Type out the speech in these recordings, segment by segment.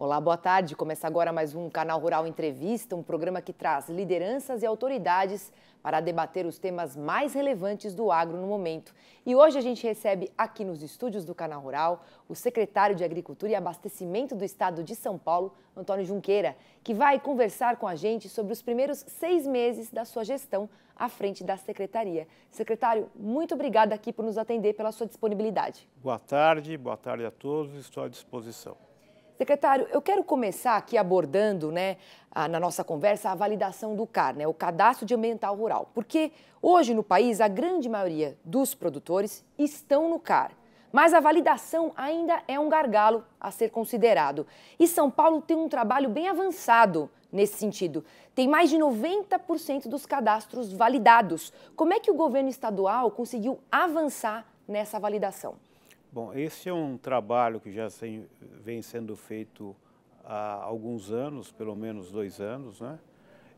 Olá, boa tarde. Começa agora mais um Canal Rural Entrevista, um programa que traz lideranças e autoridades para debater os temas mais relevantes do agro no momento. E hoje a gente recebe aqui nos estúdios do Canal Rural o secretário de Agricultura e Abastecimento do Estado de São Paulo, Antônio Junqueira, que vai conversar com a gente sobre os primeiros seis meses da sua gestão à frente da secretaria. Secretário, muito obrigada aqui por nos atender pela sua disponibilidade. Boa tarde, boa tarde a todos. Estou à disposição. Secretário, eu quero começar aqui abordando, né, a, na nossa conversa, a validação do CAR, né, o Cadastro de Ambiental Rural. Porque hoje no país, a grande maioria dos produtores estão no CAR. Mas a validação ainda é um gargalo a ser considerado. E São Paulo tem um trabalho bem avançado nesse sentido. Tem mais de 90% dos cadastros validados. Como é que o governo estadual conseguiu avançar nessa validação? Bom, esse é um trabalho que já vem sendo feito há alguns anos, pelo menos dois anos, né?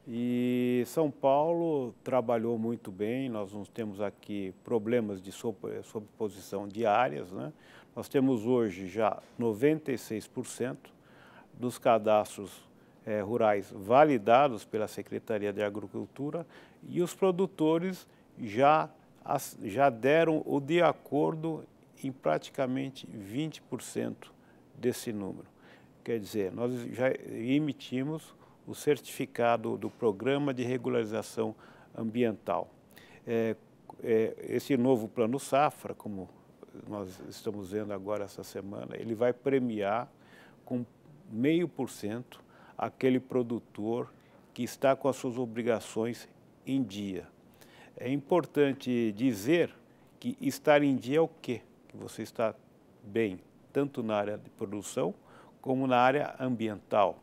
E São Paulo trabalhou muito bem, nós não temos aqui problemas de eh, sobreposição de áreas, né? Nós temos hoje já 96% dos cadastros eh, rurais validados pela Secretaria de Agricultura e os produtores já, já deram o de acordo em praticamente 20% desse número. Quer dizer, nós já emitimos o certificado do Programa de Regularização Ambiental. É, é, esse novo Plano Safra, como nós estamos vendo agora essa semana, ele vai premiar com meio por cento aquele produtor que está com as suas obrigações em dia. É importante dizer que estar em dia é o quê? que você está bem, tanto na área de produção como na área ambiental.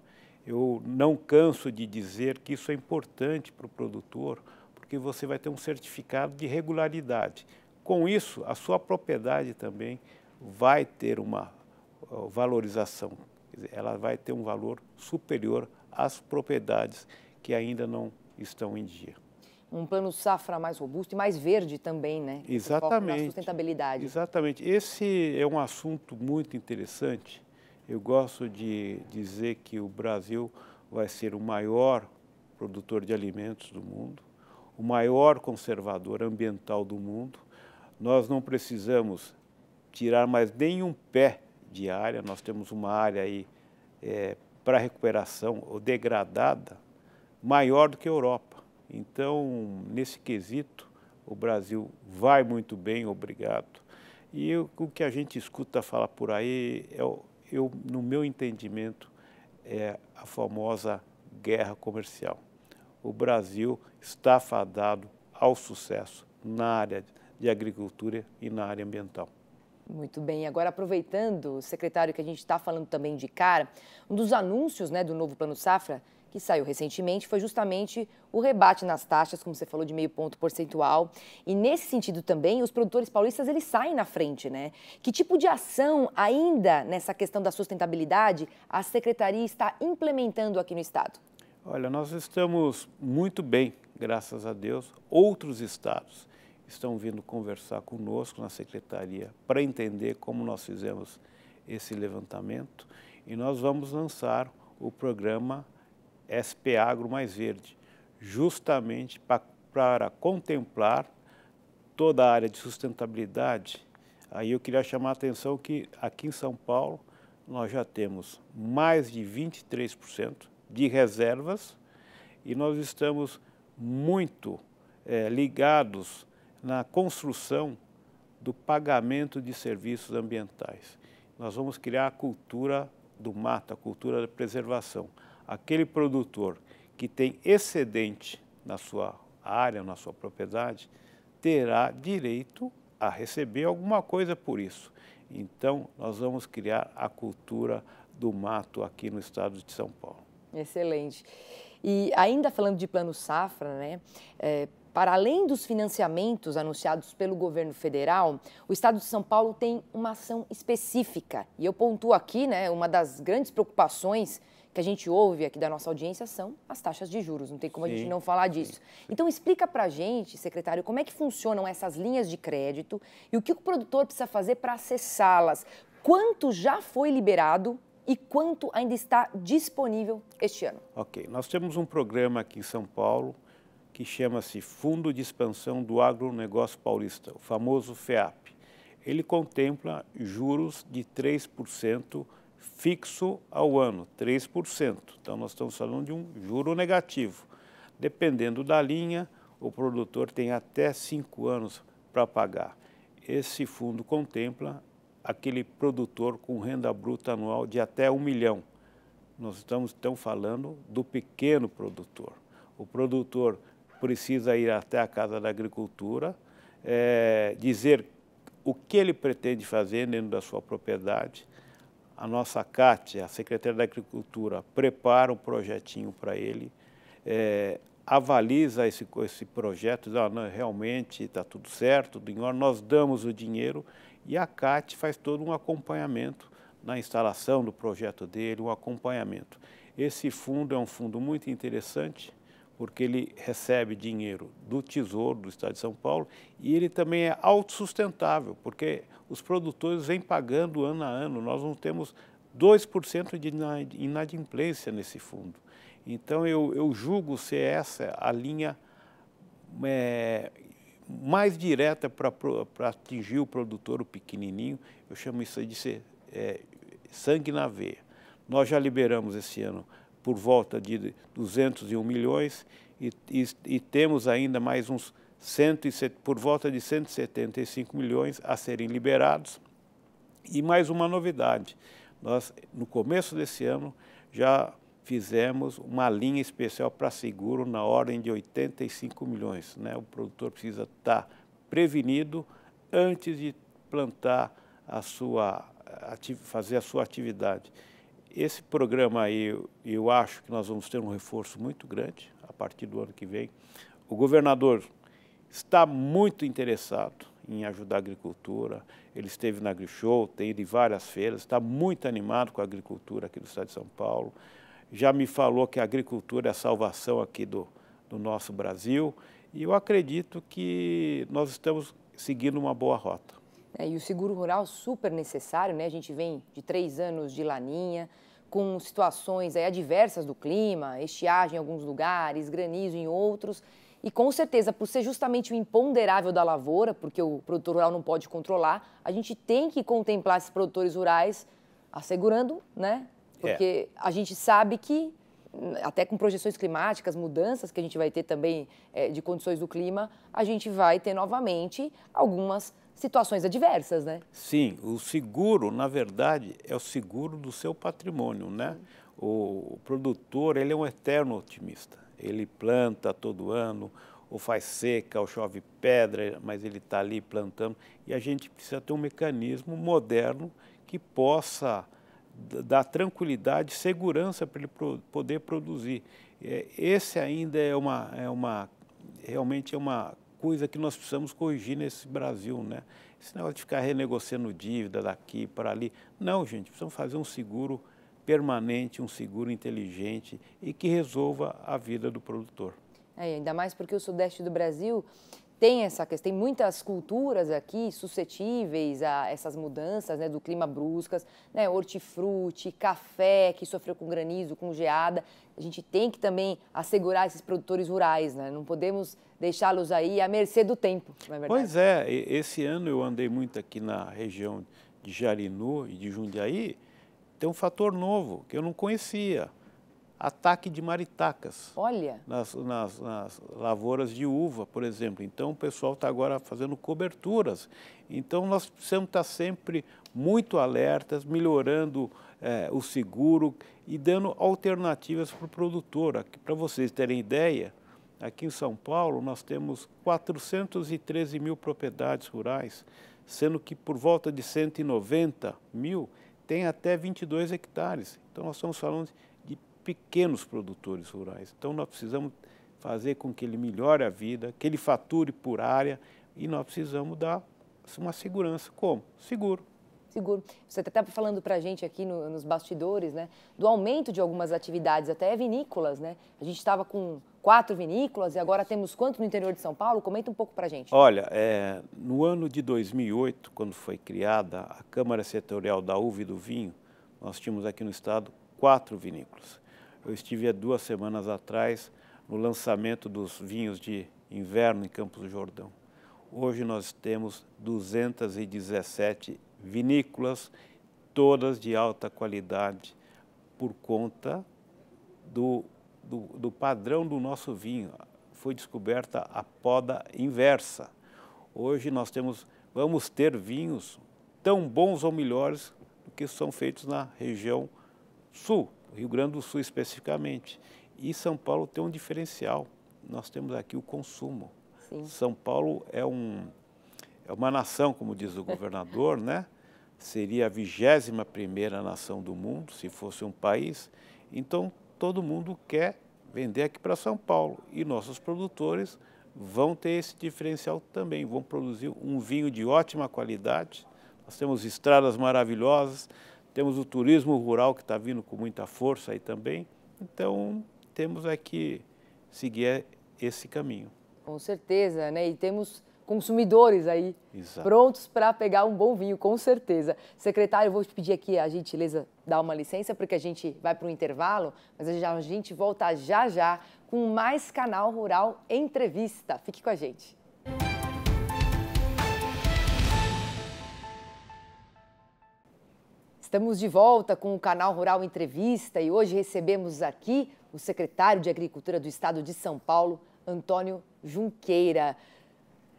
Eu não canso de dizer que isso é importante para o produtor, porque você vai ter um certificado de regularidade. Com isso, a sua propriedade também vai ter uma valorização, dizer, ela vai ter um valor superior às propriedades que ainda não estão em dia um plano safra mais robusto e mais verde também, né? Exatamente. sustentabilidade. Exatamente. Esse é um assunto muito interessante. Eu gosto de dizer que o Brasil vai ser o maior produtor de alimentos do mundo, o maior conservador ambiental do mundo. Nós não precisamos tirar mais nenhum pé de área, nós temos uma área aí é, para recuperação ou degradada maior do que a Europa. Então, nesse quesito, o Brasil vai muito bem, obrigado. E eu, o que a gente escuta falar por aí, eu, é eu, no meu entendimento, é a famosa guerra comercial. O Brasil está fadado ao sucesso na área de agricultura e na área ambiental. Muito bem. Agora, aproveitando, secretário, que a gente está falando também de cara, um dos anúncios né, do novo Plano Safra que saiu recentemente foi justamente o rebate nas taxas, como você falou, de meio ponto percentual. E nesse sentido também, os produtores paulistas eles saem na frente, né? Que tipo de ação ainda nessa questão da sustentabilidade a secretaria está implementando aqui no estado? Olha, nós estamos muito bem, graças a Deus. Outros estados estão vindo conversar conosco na secretaria para entender como nós fizemos esse levantamento e nós vamos lançar o programa SP Agro Mais Verde, justamente para para contemplar toda a área de sustentabilidade. Aí eu queria chamar a atenção que aqui em São Paulo nós já temos mais de 23% de reservas e nós estamos muito é, ligados na construção do pagamento de serviços ambientais. Nós vamos criar a cultura do mato, a cultura da preservação aquele produtor que tem excedente na sua área, na sua propriedade, terá direito a receber alguma coisa por isso. Então, nós vamos criar a cultura do mato aqui no estado de São Paulo. Excelente. E ainda falando de plano safra, né? É, para além dos financiamentos anunciados pelo governo federal, o estado de São Paulo tem uma ação específica. E eu pontuo aqui, né, uma das grandes preocupações que a gente ouve aqui da nossa audiência são as taxas de juros, não tem como Sim. a gente não falar disso. Sim. Então explica a gente, secretário, como é que funcionam essas linhas de crédito e o que o produtor precisa fazer para acessá-las. Quanto já foi liberado e quanto ainda está disponível este ano? Ok, nós temos um programa aqui em São Paulo que chama-se Fundo de Expansão do Agronegócio Paulista, o famoso FEAP. Ele contempla juros de 3% fixo ao ano, 3%. Então, nós estamos falando de um juro negativo. Dependendo da linha, o produtor tem até cinco anos para pagar. Esse fundo contempla aquele produtor com renda bruta anual de até um milhão. Nós estamos, então, falando do pequeno produtor. O produtor precisa ir até a Casa da Agricultura, é, dizer o que ele pretende fazer dentro da sua propriedade, a nossa Cátia, a secretária da Agricultura, prepara um projetinho para ele, é, avaliza esse, esse projeto, diz, ah, não, realmente está tudo certo, nós damos o dinheiro e a CAT faz todo um acompanhamento na instalação do projeto dele, um acompanhamento. Esse fundo é um fundo muito interessante, porque ele recebe dinheiro do Tesouro do Estado de São Paulo e ele também é autossustentável, porque os produtores vêm pagando ano a ano. Nós não temos 2% de inadimplência nesse fundo. Então, eu, eu julgo ser essa a linha é, mais direta para atingir o produtor, o pequenininho. Eu chamo isso de ser é, sangue na veia. Nós já liberamos esse ano por volta de 201 milhões e, e, e temos ainda mais uns 107, por volta de 175 milhões a serem liberados. E mais uma novidade, nós no começo desse ano já fizemos uma linha especial para seguro na ordem de 85 milhões. Né? O produtor precisa estar prevenido antes de plantar a sua, fazer a sua atividade. Esse programa aí, eu acho que nós vamos ter um reforço muito grande a partir do ano que vem. O governador está muito interessado em ajudar a agricultura. Ele esteve na AgriShow, tem ido em várias feiras, está muito animado com a agricultura aqui do estado de São Paulo. Já me falou que a agricultura é a salvação aqui do, do nosso Brasil e eu acredito que nós estamos seguindo uma boa rota. É, e o seguro rural super necessário, né? A gente vem de três anos de laninha, com situações aí, adversas do clima, estiagem em alguns lugares, granizo em outros. E com certeza, por ser justamente o imponderável da lavoura, porque o produtor rural não pode controlar, a gente tem que contemplar esses produtores rurais assegurando, né? É. Porque é. a gente sabe que até com projeções climáticas, mudanças que a gente vai ter também é, de condições do clima, a gente vai ter novamente algumas situações adversas, né? Sim, o seguro, na verdade, é o seguro do seu patrimônio, né? O, o produtor, ele é um eterno otimista. Ele planta todo ano, ou faz seca, ou chove pedra, mas ele está ali plantando. E a gente precisa ter um mecanismo moderno que possa dar tranquilidade, segurança para ele pro, poder produzir. É, esse ainda é uma, é uma, realmente é uma coisa que nós precisamos corrigir nesse Brasil, né? Esse negócio de ficar renegociando dívida daqui para ali. Não, gente, precisamos fazer um seguro permanente, um seguro inteligente e que resolva a vida do produtor. É, ainda mais porque o sudeste do Brasil tem essa questão, tem muitas culturas aqui suscetíveis a essas mudanças né, do clima bruscas, né, hortifruti, café que sofreu com granizo, com geada. A gente tem que também assegurar esses produtores rurais, né? não podemos deixá-los aí à mercê do tempo, é verdade. Pois é, esse ano eu andei muito aqui na região de Jarinu e de Jundiaí, tem um fator novo que eu não conhecia ataque de maritacas. Olha! Nas, nas, nas lavouras de uva, por exemplo. Então, o pessoal está agora fazendo coberturas. Então, nós precisamos estar tá sempre muito alertas, melhorando é, o seguro e dando alternativas para o produtor. Para vocês terem ideia, aqui em São Paulo nós temos 413 mil propriedades rurais, sendo que por volta de 190 mil tem até 22 hectares. Então nós estamos falando pequenos produtores rurais. Então nós precisamos fazer com que ele melhore a vida, que ele fature por área e nós precisamos dar uma segurança. Como? Seguro. Seguro. Você está falando para a gente aqui no, nos bastidores, né, do aumento de algumas atividades, até vinícolas, né? A gente estava com quatro vinícolas e agora temos quanto no interior de São Paulo? Comenta um pouco para a gente. Olha, é, no ano de 2008, quando foi criada a Câmara Setorial da Uva e do Vinho, nós tínhamos aqui no estado quatro vinícolas. Eu estive há duas semanas atrás no lançamento dos vinhos de inverno em Campos do Jordão. Hoje nós temos 217 vinícolas, todas de alta qualidade, por conta do, do, do padrão do nosso vinho. Foi descoberta a poda inversa. Hoje nós temos, vamos ter vinhos tão bons ou melhores do que são feitos na região sul Rio Grande do Sul especificamente. E São Paulo tem um diferencial. Nós temos aqui o consumo. Sim. São Paulo é, um, é uma nação, como diz o governador, né? Seria a vigésima primeira nação do mundo, se fosse um país. Então, todo mundo quer vender aqui para São Paulo. E nossos produtores vão ter esse diferencial também. Vão produzir um vinho de ótima qualidade. Nós temos estradas maravilhosas, temos o turismo rural que está vindo com muita força aí também. Então, temos aqui é que seguir é, esse caminho. Com certeza, né? E temos consumidores aí Exato. prontos para pegar um bom vinho, com certeza. Secretário, eu vou te pedir aqui a gentileza, dar uma licença, porque a gente vai para um intervalo, mas a gente volta já já com mais Canal Rural Entrevista. Fique com a gente. Estamos de volta com o canal Rural Entrevista e hoje recebemos aqui o secretário de Agricultura do Estado de São Paulo, Antônio Junqueira.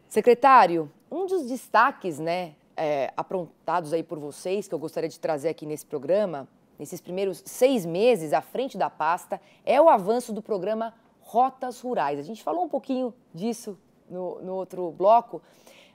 Secretário, um dos destaques né, é, aprontados aí por vocês, que eu gostaria de trazer aqui nesse programa, nesses primeiros seis meses à frente da pasta, é o avanço do programa Rotas Rurais. A gente falou um pouquinho disso no, no outro bloco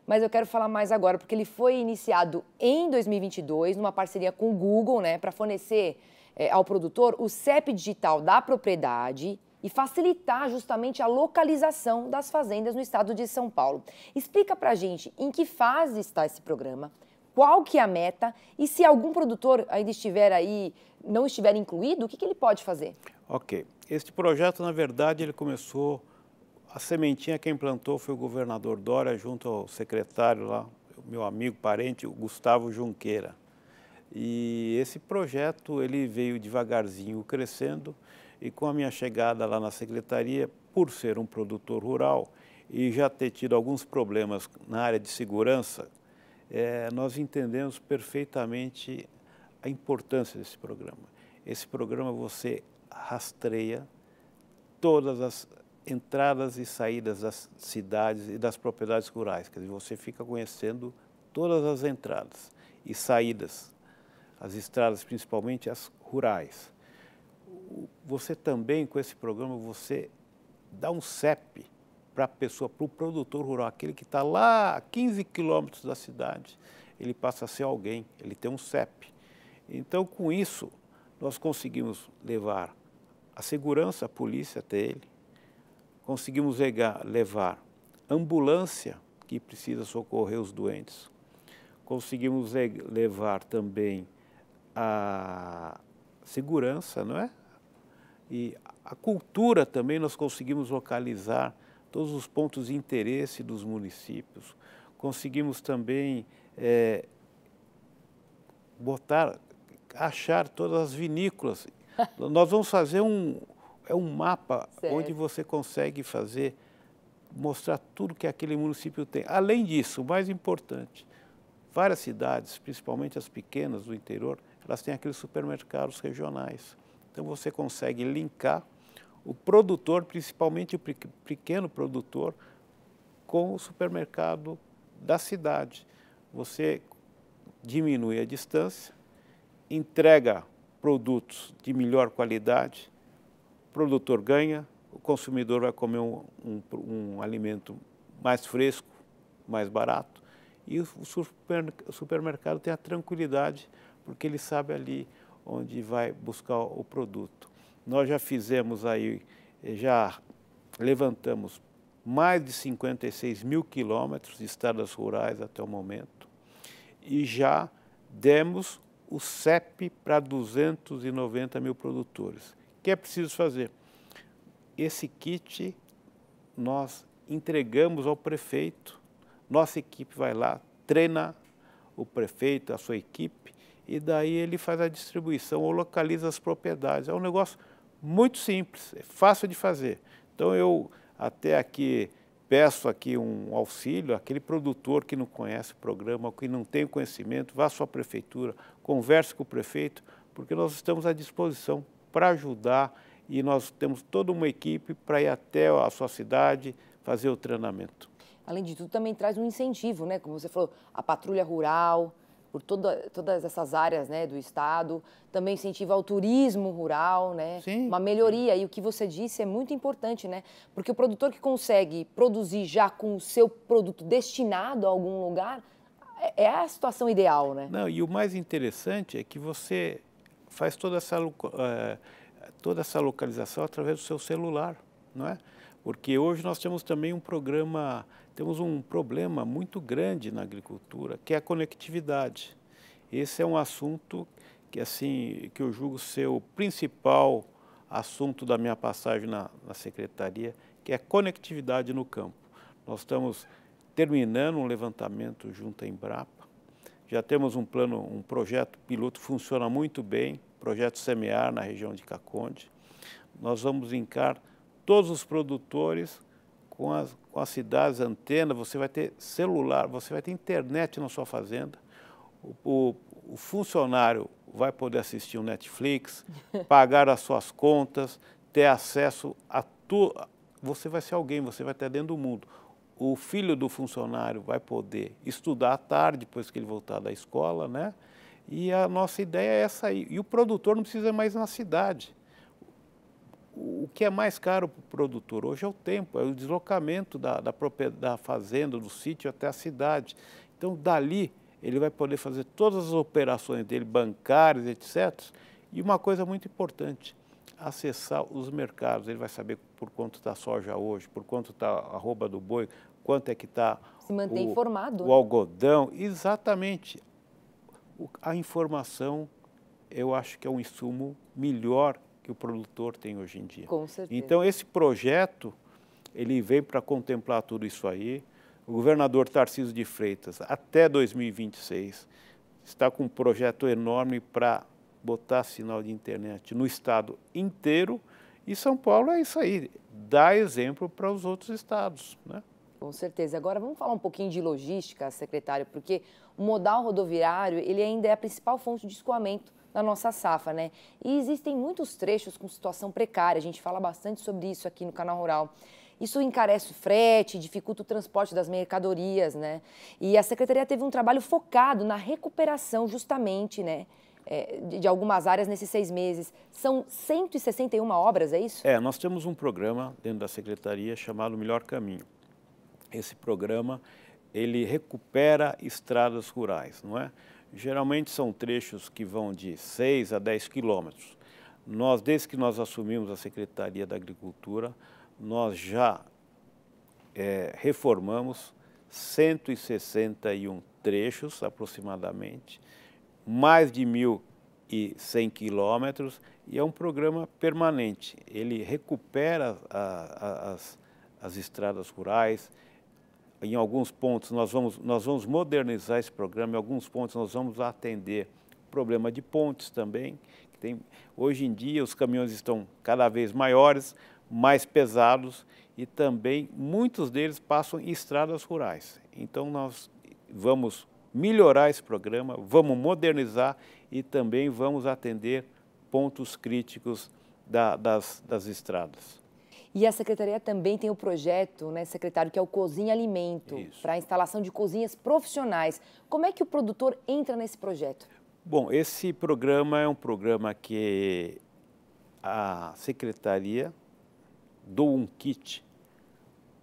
mas eu quero falar mais agora, porque ele foi iniciado em 2022, numa parceria com o Google, né, para fornecer é, ao produtor o CEP digital da propriedade e facilitar justamente a localização das fazendas no estado de São Paulo. Explica para a gente em que fase está esse programa, qual que é a meta e se algum produtor ainda estiver aí, não estiver incluído, o que, que ele pode fazer? Ok, este projeto na verdade ele começou a sementinha quem plantou foi o governador Dória junto ao secretário lá, meu amigo, parente, o Gustavo Junqueira. E esse projeto ele veio devagarzinho crescendo e com a minha chegada lá na secretaria, por ser um produtor rural e já ter tido alguns problemas na área de segurança, é, nós entendemos perfeitamente a importância desse programa. Esse programa você rastreia todas as entradas e saídas das cidades e das propriedades rurais. Quer dizer, você fica conhecendo todas as entradas e saídas, as estradas, principalmente as rurais. Você também, com esse programa, você dá um CEP para a pessoa, para o produtor rural, aquele que está lá a 15 quilômetros da cidade, ele passa a ser alguém, ele tem um CEP. Então, com isso, nós conseguimos levar a segurança, a polícia até ele, conseguimos levar ambulância que precisa socorrer os doentes, conseguimos levar também a segurança, não é? E a cultura também nós conseguimos localizar todos os pontos de interesse dos municípios. Conseguimos também é, botar, achar todas as vinícolas. nós vamos fazer um, é um mapa certo. onde você consegue fazer, mostrar tudo que aquele município tem. Além disso, o mais importante, várias cidades, principalmente as pequenas do interior, elas têm aqueles supermercados regionais. Então você consegue linkar o produtor, principalmente o pequeno produtor, com o supermercado da cidade. Você diminui a distância, entrega produtos de melhor qualidade produtor ganha, o consumidor vai comer um, um, um alimento mais fresco, mais barato, e o, o supermercado tem a tranquilidade, porque ele sabe ali onde vai buscar o produto. Nós já fizemos aí, já levantamos mais de 56 mil quilômetros de estradas rurais até o momento e já demos o CEP para 290 mil produtores que é preciso fazer? Esse kit nós entregamos ao prefeito, nossa equipe vai lá, treina o prefeito, a sua equipe, e daí ele faz a distribuição ou localiza as propriedades. É um negócio muito simples, é fácil de fazer. Então eu até aqui peço aqui um auxílio aquele produtor que não conhece o programa, que não tem conhecimento, vá à sua prefeitura, converse com o prefeito, porque nós estamos à disposição para ajudar e nós temos toda uma equipe para ir até a sua cidade fazer o treinamento. Além de tudo, também traz um incentivo, né? Como você falou, a patrulha rural, por toda, todas essas áreas né, do estado, também incentiva ao turismo rural, né? Sim, uma melhoria. Sim. E o que você disse é muito importante, né? Porque o produtor que consegue produzir já com o seu produto destinado a algum lugar é, é a situação ideal, né? Não, e o mais interessante é que você faz toda essa, eh, toda essa localização através do seu celular, não é? Porque hoje nós temos também um programa, temos um problema muito grande na agricultura, que é a conectividade. Esse é um assunto que assim que eu julgo ser o principal assunto da minha passagem na, na, secretaria, que é a conectividade no campo. Nós estamos terminando um levantamento junto à Embrapa já temos um plano, um projeto piloto funciona muito bem, projeto Semear na região de Caconde. Nós vamos linkar todos os produtores com as, com as cidades, antenas, você vai ter celular, você vai ter internet na sua fazenda. O, o, o funcionário vai poder assistir o um Netflix, pagar as suas contas, ter acesso a tudo. Você vai ser alguém, você vai estar dentro do mundo o filho do funcionário vai poder estudar à tarde, depois que ele voltar da escola, né? E a nossa ideia é essa aí. E o produtor não precisa mais na cidade. O que é mais caro para o produtor hoje é o tempo, é o deslocamento da, da, da fazenda, do sítio até a cidade. Então, dali, ele vai poder fazer todas as operações dele, bancárias, etc. E uma coisa muito importante, acessar os mercados. Ele vai saber por quanto está a soja hoje, por quanto está a rouba do boi, quanto é que está Se o, informado. o algodão. Exatamente. A informação, eu acho que é um insumo melhor que o produtor tem hoje em dia. Com certeza. Então, esse projeto, ele vem para contemplar tudo isso aí. O governador Tarcísio de Freitas, até 2026, está com um projeto enorme para botar sinal de internet no estado inteiro. E São Paulo é isso aí, dá exemplo para os outros estados. Né? Com certeza. Agora vamos falar um pouquinho de logística, secretário, porque o modal rodoviário ele ainda é a principal fonte de escoamento da nossa safra, né? E existem muitos trechos com situação precária, a gente fala bastante sobre isso aqui no Canal Rural. Isso encarece o frete, dificulta o transporte das mercadorias, né? E a secretaria teve um trabalho focado na recuperação justamente, né? é, de, de, algumas áreas nesses seis meses. São 161 obras, é isso? É, nós temos um programa dentro da secretaria chamado Melhor Caminho. Esse programa ele recupera estradas rurais, não é? Geralmente são trechos que vão de 6 a 10 quilômetros. Nós, desde que nós assumimos a Secretaria da Agricultura, nós já é, reformamos 161 trechos aproximadamente mais de 1.100 quilômetros e é um programa permanente. Ele recupera a, a, as, as estradas rurais. Em alguns pontos nós vamos, nós vamos modernizar esse programa, em alguns pontos nós vamos atender problema de pontes também. Tem, hoje em dia os caminhões estão cada vez maiores, mais pesados e também muitos deles passam em estradas rurais. Então nós vamos melhorar esse programa, vamos modernizar e também vamos atender pontos críticos da, das, das estradas. E a secretaria também tem o projeto, né, secretário, que é o Cozinha Alimento, para a instalação de cozinhas profissionais. Como é que o produtor entra nesse projeto? Bom, esse programa é um programa que a secretaria dou um kit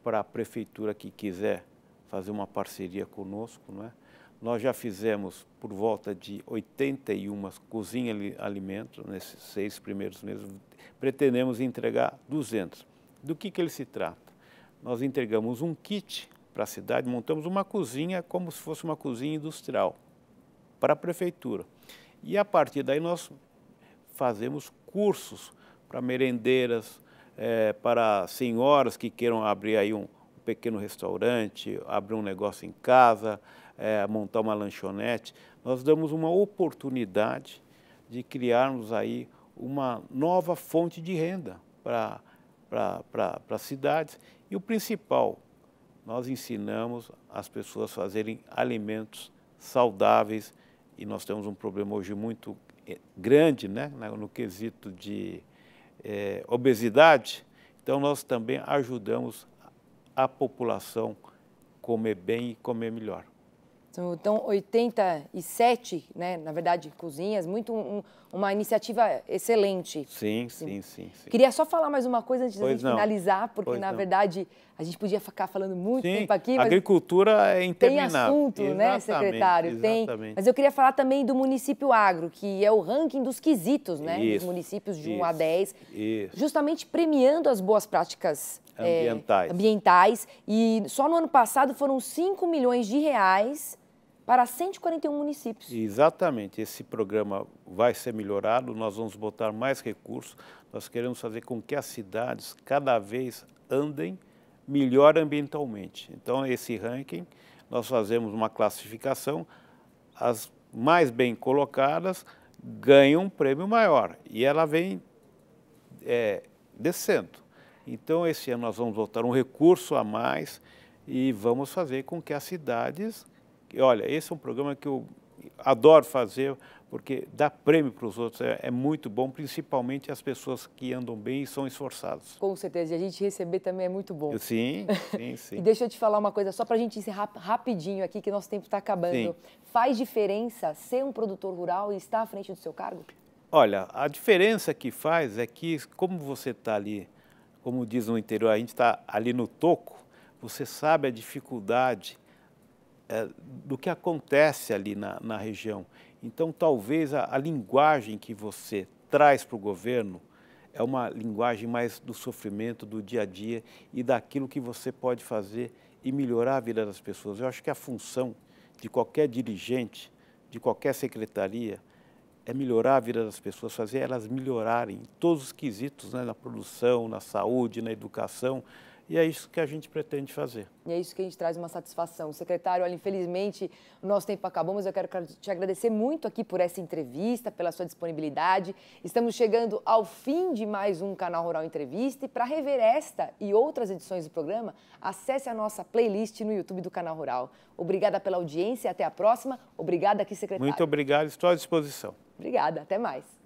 para a prefeitura que quiser fazer uma parceria conosco, não é? Nós já fizemos por volta de 81 cozinhas de alimentos nesses seis primeiros meses. Pretendemos entregar 200. Do que, que ele se trata? Nós entregamos um kit para a cidade, montamos uma cozinha como se fosse uma cozinha industrial para a prefeitura. E a partir daí nós fazemos cursos para merendeiras, é, para senhoras que queiram abrir aí um, um pequeno restaurante, abrir um negócio em casa é, montar uma lanchonete, nós damos uma oportunidade de criarmos aí uma nova fonte de renda para as cidades. E o principal, nós ensinamos as pessoas a fazerem alimentos saudáveis e nós temos um problema hoje muito é, grande né, no quesito de é, obesidade. Então, nós também ajudamos a população comer bem e comer melhor. Então, 87, né, na verdade, cozinhas, muito um, uma iniciativa excelente. Sim, assim, sim, sim, sim, Queria só falar mais uma coisa antes pois finalizar, porque, pois na não. verdade, a gente podia ficar falando muito sim, tempo aqui. Mas agricultura é interminável. Né, tem assunto, exatamente, né, secretário? Exatamente. Tem. Mas eu queria falar também do município agro, que é o ranking dos quesitos, né? Isso, dos municípios de isso, 1 a 10. Isso. Justamente premiando as boas práticas eh, ambientais. É, ambientais. E só no ano passado foram 5 milhões de reais para 141 municípios. Exatamente. Esse programa vai ser melhorado, nós vamos botar mais recursos. Nós queremos fazer com que as cidades cada vez andem melhor ambientalmente. Então, esse ranking, nós fazemos uma classificação, as mais bem colocadas ganham um prêmio maior e ela vem é, descendo. Então, esse ano nós vamos botar um recurso a mais e vamos fazer com que as cidades olha, esse é um programa que eu adoro fazer, porque dá prêmio para os outros é, é, muito bom, principalmente as pessoas que andam bem e são esforçadas. Com certeza, e a gente receber também é muito bom. Sim, sim, sim. e deixa eu te falar uma coisa, só para a gente encerrar rapidinho aqui, que nosso tempo está acabando. Sim. Faz diferença ser um produtor rural e estar à frente do seu cargo? Olha, a diferença que faz é que, como você está ali, como diz no interior, a gente está ali no toco, você sabe a dificuldade é, do que acontece ali na, na região. Então, talvez a, a linguagem que você traz para o governo é uma linguagem mais do sofrimento, do dia a dia e daquilo que você pode fazer e melhorar a vida das pessoas. Eu acho que a função de qualquer dirigente, de qualquer secretaria, é melhorar a vida das pessoas, fazer elas melhorarem todos os quesitos, né, na produção, na saúde, na educação, e é isso que a gente pretende fazer. E é isso que a gente traz uma satisfação. Secretário, olha, infelizmente o nosso tempo acabou, mas eu quero te agradecer muito aqui por essa entrevista, pela sua disponibilidade. Estamos chegando ao fim de mais um Canal Rural Entrevista. E para rever esta e outras edições do programa, acesse a nossa playlist no YouTube do Canal Rural. Obrigada pela audiência, até a próxima. Obrigada aqui, secretário. Muito obrigado, estou à disposição. Obrigada, até mais.